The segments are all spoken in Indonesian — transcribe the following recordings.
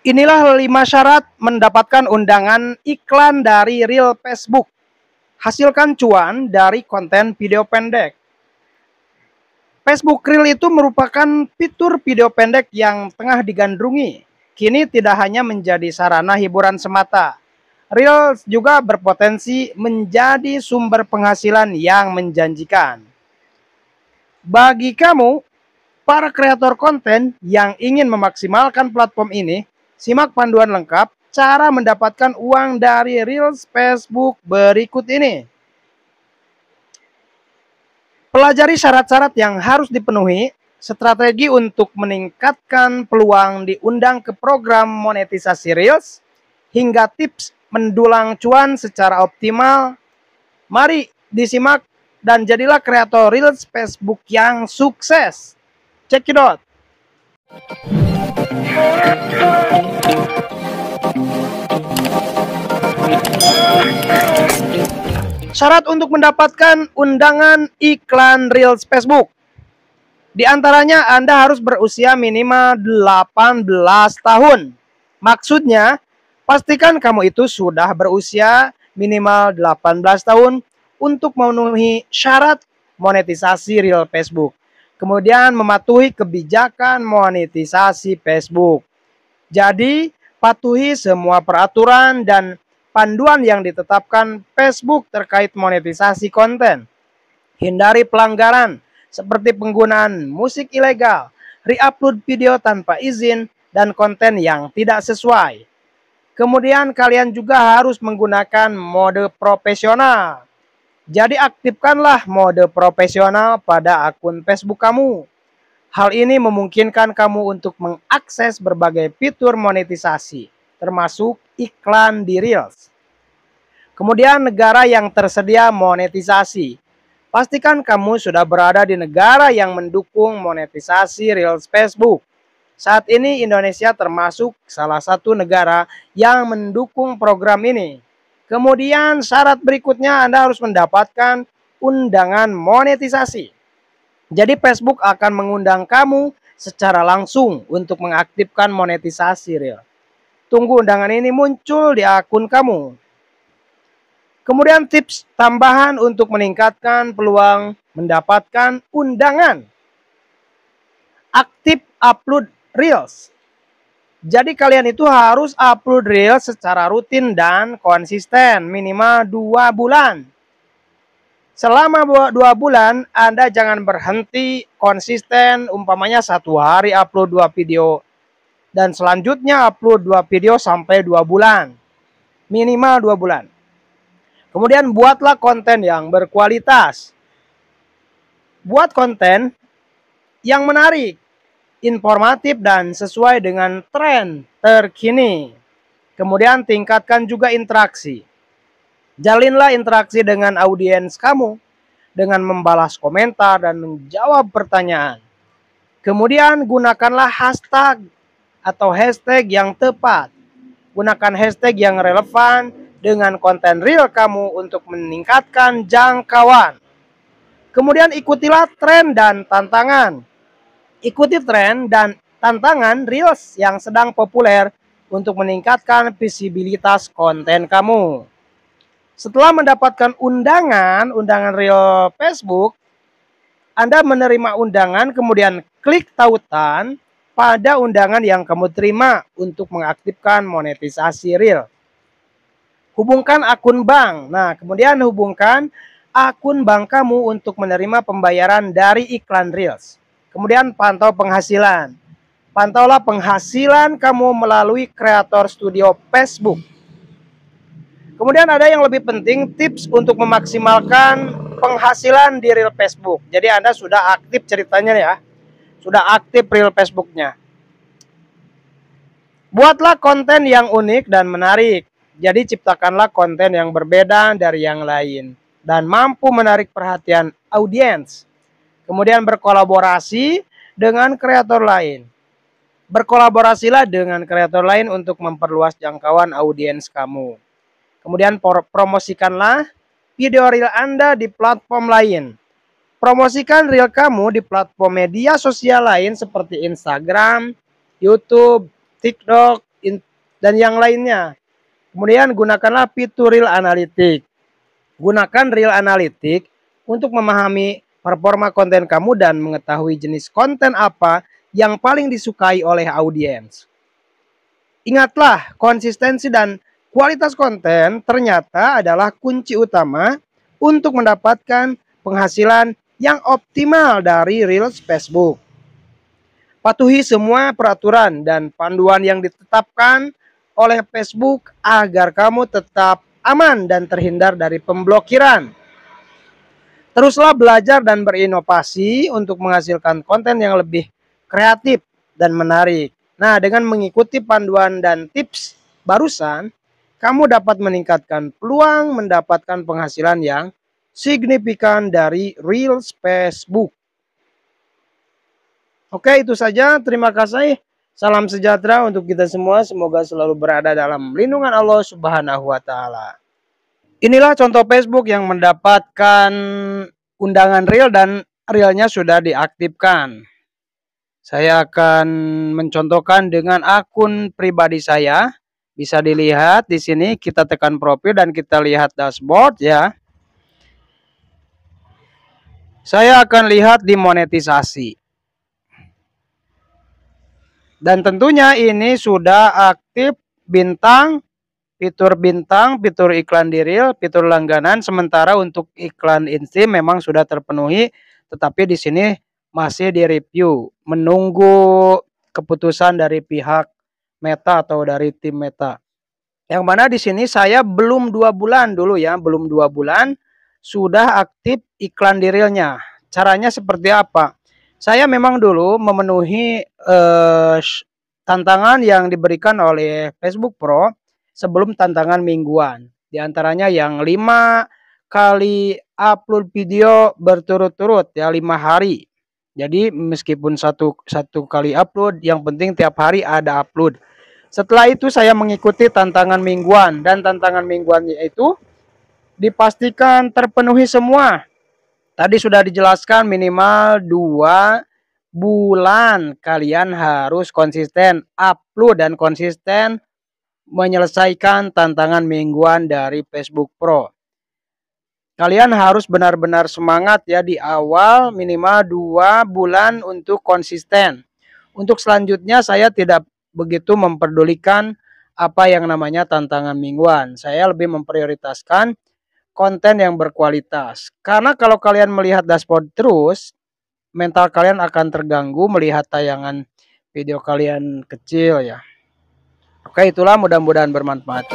Inilah lima syarat mendapatkan undangan iklan dari Real Facebook. Hasilkan cuan dari konten video pendek. Facebook Reel itu merupakan fitur video pendek yang tengah digandrungi. Kini tidak hanya menjadi sarana hiburan semata. Reel juga berpotensi menjadi sumber penghasilan yang menjanjikan. Bagi kamu, para kreator konten yang ingin memaksimalkan platform ini, Simak panduan lengkap cara mendapatkan uang dari Reels Facebook berikut ini. Pelajari syarat-syarat yang harus dipenuhi, strategi untuk meningkatkan peluang diundang ke program monetisasi Reels, hingga tips mendulang cuan secara optimal. Mari disimak dan jadilah kreator Reels Facebook yang sukses. Check it out! Syarat untuk mendapatkan undangan iklan Reels Facebook. Di antaranya Anda harus berusia minimal 18 tahun. Maksudnya, pastikan kamu itu sudah berusia minimal 18 tahun untuk memenuhi syarat monetisasi real Facebook. Kemudian mematuhi kebijakan monetisasi Facebook. Jadi, patuhi semua peraturan dan panduan yang ditetapkan Facebook terkait monetisasi konten. Hindari pelanggaran seperti penggunaan musik ilegal, re-upload video tanpa izin, dan konten yang tidak sesuai. Kemudian kalian juga harus menggunakan mode profesional jadi aktifkanlah mode profesional pada akun Facebook kamu. Hal ini memungkinkan kamu untuk mengakses berbagai fitur monetisasi, termasuk iklan di Reels. Kemudian negara yang tersedia monetisasi. Pastikan kamu sudah berada di negara yang mendukung monetisasi Reels Facebook. Saat ini Indonesia termasuk salah satu negara yang mendukung program ini. Kemudian syarat berikutnya Anda harus mendapatkan undangan monetisasi. Jadi Facebook akan mengundang kamu secara langsung untuk mengaktifkan monetisasi real. Tunggu undangan ini muncul di akun kamu. Kemudian tips tambahan untuk meningkatkan peluang mendapatkan undangan. Aktif upload Reels jadi kalian itu harus upload reel secara rutin dan konsisten minimal dua bulan. Selama dua bulan Anda jangan berhenti konsisten umpamanya satu hari upload dua video dan selanjutnya upload dua video sampai dua bulan. Minimal dua bulan. Kemudian buatlah konten yang berkualitas. Buat konten yang menarik informatif dan sesuai dengan tren terkini. Kemudian tingkatkan juga interaksi. Jalinlah interaksi dengan audiens kamu dengan membalas komentar dan menjawab pertanyaan. Kemudian gunakanlah hashtag atau hashtag yang tepat. Gunakan hashtag yang relevan dengan konten real kamu untuk meningkatkan jangkauan. Kemudian ikutilah tren dan tantangan ikuti tren dan tantangan Reels yang sedang populer untuk meningkatkan visibilitas konten kamu. Setelah mendapatkan undangan, undangan Reel Facebook, Anda menerima undangan kemudian klik tautan pada undangan yang kamu terima untuk mengaktifkan monetisasi Reel. Hubungkan akun bank. Nah, kemudian hubungkan akun bank kamu untuk menerima pembayaran dari iklan Reels. Kemudian pantau penghasilan. Pantaulah penghasilan kamu melalui Creator studio Facebook. Kemudian ada yang lebih penting tips untuk memaksimalkan penghasilan di real Facebook. Jadi Anda sudah aktif ceritanya ya. Sudah aktif real Facebooknya. Buatlah konten yang unik dan menarik. Jadi ciptakanlah konten yang berbeda dari yang lain. Dan mampu menarik perhatian audiens. Kemudian berkolaborasi dengan kreator lain. Berkolaborasilah dengan kreator lain untuk memperluas jangkauan audiens kamu. Kemudian promosikanlah video reel Anda di platform lain. Promosikan reel kamu di platform media sosial lain seperti Instagram, YouTube, TikTok, dan yang lainnya. Kemudian gunakanlah fitur reel analitik. Gunakan reel analitik untuk memahami performa konten kamu dan mengetahui jenis konten apa yang paling disukai oleh audiens. Ingatlah, konsistensi dan kualitas konten ternyata adalah kunci utama untuk mendapatkan penghasilan yang optimal dari Reels Facebook. Patuhi semua peraturan dan panduan yang ditetapkan oleh Facebook agar kamu tetap aman dan terhindar dari pemblokiran. Teruslah belajar dan berinovasi untuk menghasilkan konten yang lebih kreatif dan menarik. Nah, dengan mengikuti panduan dan tips barusan, kamu dapat meningkatkan peluang mendapatkan penghasilan yang signifikan dari Reels Facebook. Oke, itu saja. Terima kasih. Salam sejahtera untuk kita semua. Semoga selalu berada dalam lindungan Allah Subhanahu wa Ta'ala. Inilah contoh Facebook yang mendapatkan undangan real dan realnya sudah diaktifkan. Saya akan mencontohkan dengan akun pribadi saya. Bisa dilihat di sini kita tekan profil dan kita lihat dashboard ya. Saya akan lihat di monetisasi. Dan tentunya ini sudah aktif bintang fitur bintang, fitur iklan di reel, fitur langganan. Sementara untuk iklan insti memang sudah terpenuhi, tetapi di sini masih direview, menunggu keputusan dari pihak Meta atau dari tim Meta. Yang mana di sini saya belum dua bulan dulu ya, belum dua bulan sudah aktif iklan di reelnya. Caranya seperti apa? Saya memang dulu memenuhi eh, tantangan yang diberikan oleh Facebook Pro sebelum tantangan mingguan. Di antaranya yang 5 kali upload video berturut-turut ya 5 hari. Jadi meskipun satu satu kali upload, yang penting tiap hari ada upload. Setelah itu saya mengikuti tantangan mingguan dan tantangan mingguan itu dipastikan terpenuhi semua. Tadi sudah dijelaskan minimal 2 bulan kalian harus konsisten upload dan konsisten menyelesaikan tantangan mingguan dari Facebook Pro. Kalian harus benar-benar semangat ya di awal minimal dua bulan untuk konsisten. Untuk selanjutnya saya tidak begitu memperdulikan apa yang namanya tantangan mingguan. Saya lebih memprioritaskan konten yang berkualitas. Karena kalau kalian melihat dashboard terus, mental kalian akan terganggu melihat tayangan video kalian kecil ya. Oke, itulah mudah-mudahan bermanfaat.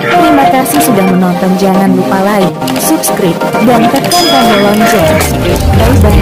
Terima kasih sudah menonton. Jangan lupa like, subscribe, dan tekan tombol lonceng. Bye bye.